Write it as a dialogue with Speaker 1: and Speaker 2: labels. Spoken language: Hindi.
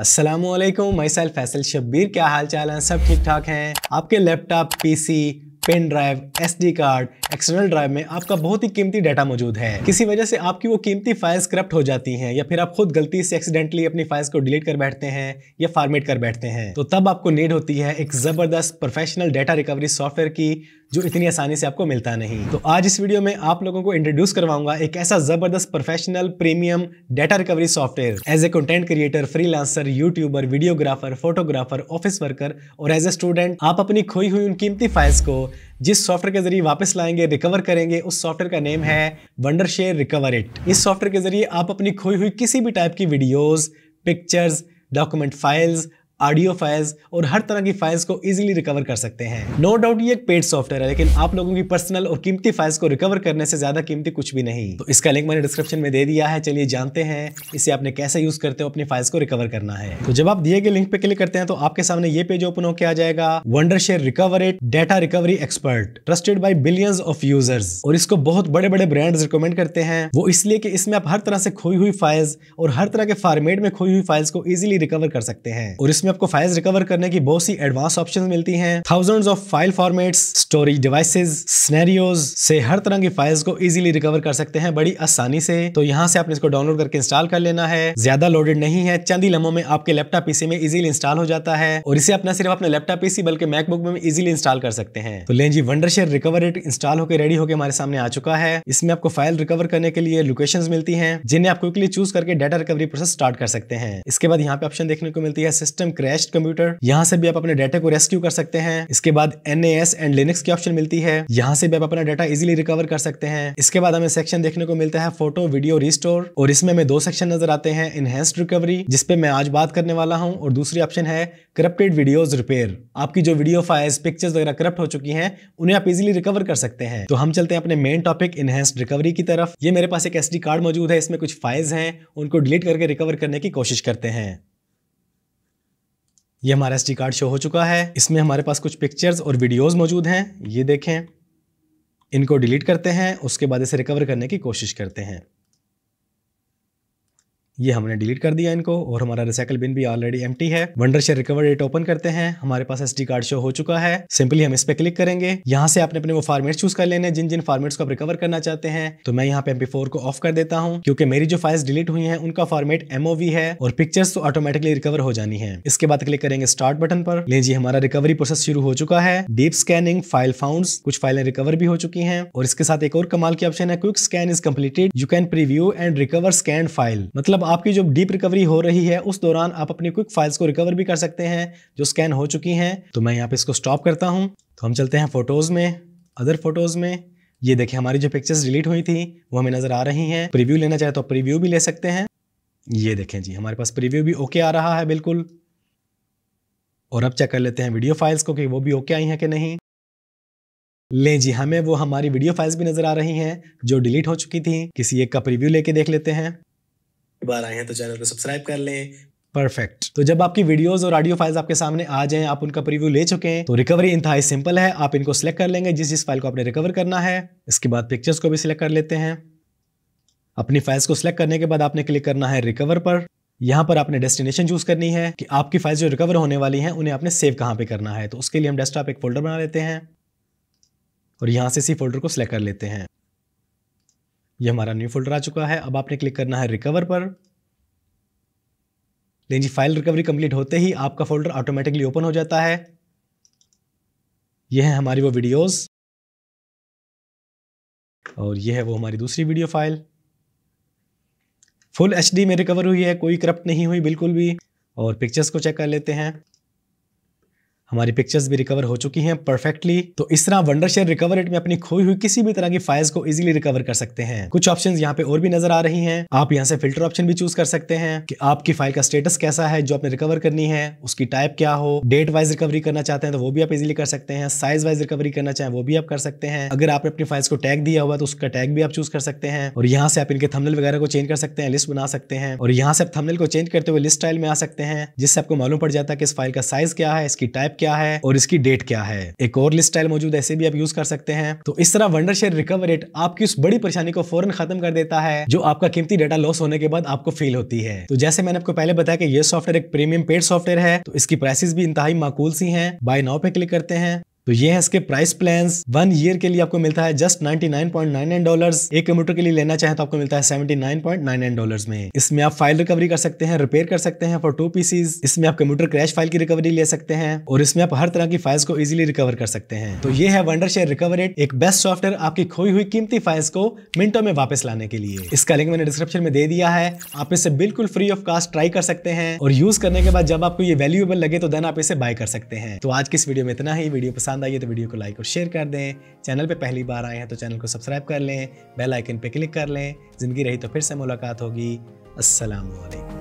Speaker 1: असलम मई सेल्फ फैसल शब्बीर क्या हाल चाल है सब ठीक ठाक हैं आपके laptop PC pen drive SD card external drive में आपका बहुत ही कीमती डाटा मौजूद है किसी वजह से आपकी वो कीमती फाइल्स करप्ट हो जाती हैं या फिर आप खुद गलती से एक्सीडेंटली अपनी फाइल्स को डिलीट कर बैठते हैं या फॉर्मेट कर बैठते हैं तो तब आपको नीड होती है एक जबरदस्त प्रोफेशनल डेटा रिकवरी सॉफ्टवेयर की जो इतनी आसानी से आपको मिलता नहीं तो आज इस वीडियो में आप लोगों को इंट्रोड्यूस करवाऊंगा एक ऐसा जबरदस्त professional premium data recovery software as a content creator freelancer YouTuber videographer photographer office worker और एज ए स्टूडेंट आप अपनी खोई हुई उन कीमती फाइल्स को जिस सॉफ्टवेयर के जरिए वापस लाएंगे रिकवर करेंगे उस सॉफ्टवेयर का नेम है वंडर शेयर रिकवर इट इस सॉफ्टवेयर के जरिए आप अपनी खोई हुई किसी भी टाइप की videos pictures document files audio files और हर तरह की फाइल्स को इजीली रिकवर कर सकते हैं नो no डाउट ये एक पेड सॉफ्टवेयर है लेकिन आप लोगों की पर्सनल और कीमती फाइल्स को रिकवर करने से ज्यादा कीमती कुछ भी नहीं तो इसका लिंक मैंने डिस्क्रिप्शन में दे दिया है चलिए जानते हैं इसे आपने कैसे यूज करते हो अपनी फाइल्स को रिकवर करना है तो जब आप दिए गए लिंक पे क्लिक करते हैं तो आपके सामने ये पेज ओपन होकर आ जाएगा Wondershare Recoverit data recovery expert trusted by billions of users और इसको बहुत बड़े बड़े ब्रांड रिकमेंड करते हैं वो इसलिए कि इसमें आप हर तरह से खोई हुई फाइल्स और हर तरह के फॉर्मेट में खोई हुई फाइल्स को इजिली रिकवर कर सकते हैं और इसमें इसमें आपको फाइल्स रिकवर करने की बहुत सी एडवांस ऑप्शन मिलती हैं thousands of file formats storage devices scenarios से हर तरह की फाइल्स को इजीली रिकवर कर सकते हैं बड़ी आसानी से तो यहाँ से आपने इसको डाउनलोड करके इंस्टॉल कर लेना है ज्यादा लोडेड नहीं है चंद ही लम्हों में आपके लैपटॉप पीसी में इजिली इंस्टॉल हो जाता है और इसे अपना सिर्फ अपने लैपटॉप पीसी बल्कि मैकबुक में इजिली इंस्टॉल कर सकते हैं तो लेंजी जी वंडरशेयर रिकवर इट इंस्टॉल होकर रेडी होकर हमारे सामने आ चुका है इसमें आपको फाइल रिकवर करने के लिए लोकेशन मिलती है जिन्हें आप क्विकली चूज करके डाटा रिकवरी प्रोसेस स्टार्ट कर सकते हैं इसके बाद यहाँ पे ऑप्शन देखने को मिलती है सिस्टम क्रैश कंप्यूटर यहाँ से भी आप अपने डाटा को रेस्क्यू कर सकते हैं इसके बाद एन एंड लिनिक्स की ऑप्शन मिलती है यहाँ से भी आप अपना डाटा इजिली रिकवर कर सकते हैं इसके बाद हमें सेक्शन देखने को मिलता है फोटो वीडियो रिस्टोर और इसमें हमें दो सेक्शन नजर आते हैं इनहेंस्ड रिकवरी जिसपे मैं आज बात करने वाला हूँ और दूसरी ऑप्शन है करप्टेड वीडियोज रिपेयर आपकी जो वीडियो फाइल्स पिक्चर्स वगैरह करप्ट हो चुकी हैं उन्हें आप इजिली रिकवर कर सकते हैं तो हम चलते हैं अपने मेन टॉपिक इनहेंस्ड रिकवरी की तरफ ये मेरे पास एक एस कार्ड मौजूद है इसमें कुछ फाइल्स हैं उनको डिलीट करके रिकवर करने की कोशिश करते हैं ये हमारा एस कार्ड शो हो चुका है इसमें हमारे पास कुछ पिक्चर्स और वीडियोज़ मौजूद हैं ये देखें इनको डिलीट करते हैं उसके बाद इसे रिकवर करने की कोशिश करते हैं ये हमने डिलीट कर दिया इनको और हमारा रिसाइकल बिन भी ऑलरेडी एम है Wondershare Recoverit open करते हैं हमारे पास एस कार्ड शो हो चुका है सिंपली हम इस पर क्लिक करेंगे यहाँ से आपने अपने वो फार्मेट चूज कर लेने जिन जिन फार्मेट्स को आप रिकवर करना चाहते हैं तो मैं यहाँ पे एम को ऑफ कर देता हूँ क्योंकि मेरी जो फाइल्स डिलीट हुई है उनका फॉर्मेट एमओ है और पिक्चर्स तो ऑटोमेटिकली रिकवर हो जानी है इसके बाद क्लिक करेंगे स्टार्ट बटन पर ले जी हमारा रिकवरी प्रोसेस शुरू हो चुका है डीप स्कैनिंग फाइल फाउंड कुछ फाइलें रिकवर भी हो चुकी है और इसके साथ एक और कमाल की ऑप्शन है quick scan is completed you can preview and recover scan file मतलब आपकी जो डीप रिकवरी हो रही है उस दौरान आप अपनी क्विक फाइल्स को रिकवर भी कर सकते हैं जो स्कैन हो चुकी हैं तो मैं यहाँ पे इसको स्टॉप करता हूँ तो हम चलते हैं फोटोज़ में अदर फोटोज़ में ये देखें हमारी जो पिक्चर्स डिलीट हुई थी वो हमें नज़र आ रही हैं प्रीव्यू लेना चाहे तो प्रीव्यू भी ले सकते हैं ये देखें जी हमारे पास प्रीव्यू भी ओके आ रहा है बिल्कुल और अब चेक कर लेते हैं वीडियो फाइल्स को कि वो भी ओके आई हैं कि नहीं ले जी हमें वो हमारी वीडियो फाइल्स भी नज़र आ रही हैं जो डिलीट हो चुकी थी किसी एक का प्रीव्यू लेके देख लेते हैं बार आए हैं तो चैनल को सब्सक्राइब कर लें परफेक्ट तो जब आपकी वीडियोस और ऑडियो फाइल्स आपके सामने आ जाएं आप उनका प्रीव्यू ले चुके हैं तो रिकवरी इंतहाई सिंपल है आप इनको सिलेक्ट कर लेंगे जिस जिस फाइल को आपने रिकवर करना है इसके बाद पिक्चर्स को भी सिलेक्ट कर लेते हैं अपनी फाइल्स को सिलेक्ट करने के बाद आपने क्लिक करना है रिकवर पर यहाँ पर आपने डेस्टिनेशन चूज करनी है कि आपकी फाइल्स जो रिकवर होने वाली हैं उन्हें आपने सेव कहाँ पे करना है तो उसके लिए हम डेस्कटॉप एक फोल्डर बना लेते हैं और यहाँ से इसी फोल्डर को सिलेक्ट कर लेते हैं ये हमारा न्यू फोल्डर आ चुका है अब आपने क्लिक करना है रिकवर पर लेकिन जी फाइल रिकवरी कंप्लीट होते ही आपका फोल्डर ऑटोमेटिकली ओपन हो जाता है यह है हमारी वो वीडियोस और यह है वो हमारी दूसरी वीडियो फाइल फुल एच में रिकवर हुई है कोई करप्ट नहीं हुई बिल्कुल भी और पिक्चर्स को चेक कर लेते हैं हमारी पिक्चर्स भी रिकवर हो चुकी हैं परफेक्टली तो इस तरह वंडर शेयर रिकवर रेट में अपनी खोई हुई किसी भी तरह की फाइल्स को इजीली रिकवर कर सकते हैं कुछ ऑप्शंस यहाँ पे और भी नजर आ रही हैं आप यहाँ से फिल्टर ऑप्शन भी चूज कर सकते हैं कि आपकी फाइल का स्टेटस कैसा है जो आपने रिकवर करनी है उसकी टाइप क्या हो डेट वाइज रिकवरी करना चाहते हैं तो वो भी आप इजिली कर सकते हैं साइज वाइज रिकवरी करना चाहें वो भी आप कर सकते हैं अगर आपने अपनी फाइल्स को टैग दिया हुआ तो उसका टैग भी आप चूज कर सकते हैं और यहाँ से आप इनके थमनल वगैरह को चेंज कर सकते हैं लिस्ट बना सकते हैं और यहाँ से आप थमनल को चेंज करते हुए लिस्ट स्टाइल में आ सकते हैं जिससे आपको मालूम पड़ जाता है कि इस फाइल का साइज क्या है इसकी टाइप क्या है और इसकी डेट क्या है एक और लिस्ट स्टाइल मौजूद ऐसे भी आप यूज कर सकते हैं तो इस तरह वंडर शेयर रिकवर रेट आपकी उस बड़ी परेशानी को फौरन खत्म कर देता है जो आपका कीमती डेटा लॉस होने के बाद आपको फील होती है तो जैसे मैंने आपको पहले बताया कि यह सॉफ्टवेयर एक प्रीमियम पेड सॉफ्टवेयर है तो इसकी प्राइसेस भी इंतहाई माकूल सी है बाय नाउ पे क्लिक करते हैं तो ये है इसके प्राइस प्लान वन ईयर के लिए आपको मिलता है जस्ट 99.99 डॉलर्स एक किलोमीटर के लिए लेना चाहे तो आपको मिलता है 79.99 डॉलर्स में इसमें आप फाइल रिकवरी कर सकते हैं रिपेयर कर सकते हैं फॉर टू पीसीज इसमें आप कंप्यूटर क्रैश फाइल की रिकवरी ले सकते हैं और इसमें आप हर तरह की फाइल्स को इजिली रिकवर कर सकते हैं तो ये है वंडर शेयर रिकवरेट एक बेस्ट सॉफ्टवेयर आपकी खोई हुई कीमती फाइल्स को मिनटों में वापस लाने के लिए इसका लिंक मैंने डिस्क्रिप्शन में दे दिया है आप इसे बिल्कुल फ्री ऑफ कास्ट ट्राई कर सकते हैं और यूज करने के बाद जब आपको ये वैल्यूएबल लगे तो देन आप इसे बाय कर सकते हैं तो आज की इस वीडियो में इतना ही वीडियो पसंद पसंद आई है तो वीडियो को लाइक और शेयर कर दें चैनल पे पहली बार आए हैं तो चैनल को सब्सक्राइब कर लें बेल आइकन पे क्लिक कर लें ज़िंदगी रही तो फिर से मुलाकात होगी असलकम